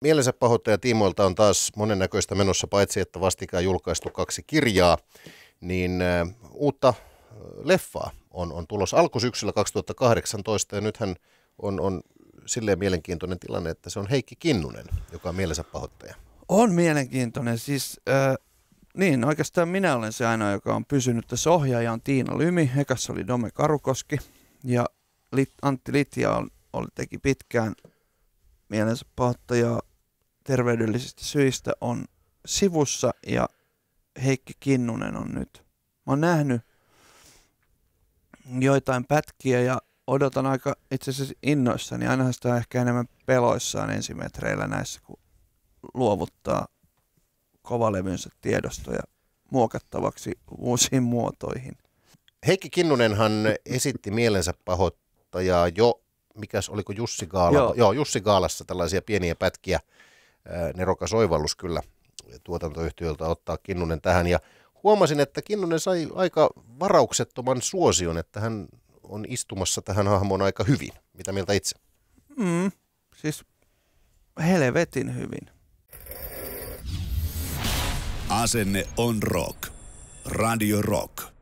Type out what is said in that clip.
Mielensä pahoittaja tiimoilta on taas monennäköistä menossa, paitsi että vastikään julkaistu kaksi kirjaa, niin äh, uutta äh, leffaa on, on tulos alkusyksyllä 2018 ja nythän on, on silleen mielenkiintoinen tilanne, että se on Heikki Kinnunen, joka on mielensä pahoittaja. On mielenkiintoinen. Siis, äh, niin, oikeastaan minä olen se ainoa, joka on pysynyt tässä ohjaaja on Tiina Lymi, ekassa oli Dome Karukoski ja Lit, Antti Litja on, oli, teki pitkään mielensä pahoittajaa terveydellisistä syistä on sivussa ja Heikki Kinnunen on nyt. Mä oon nähnyt joitain pätkiä ja odotan aika itse asiassa innoissani. Ainahan sitä on ehkä enemmän peloissaan ensimetreillä näissä, kun luovuttaa kovalevynsä tiedostoja muokattavaksi uusiin muotoihin. Heikki Kinnunenhan esitti mielensä pahoittajaa jo, mikäs oliko Jussi Gaala? Joo. Joo, Jussi Gaalassa tällaisia pieniä pätkiä nerokas oivallus kyllä tuotantoyhtiöltä ottaa Kinnunen tähän. Ja huomasin, että Kinnunen sai aika varauksettoman suosion, että hän on istumassa tähän hahmoon aika hyvin. Mitä mieltä itse? Mm, siis helvetin hyvin. Asenne on rock. Radio Rock.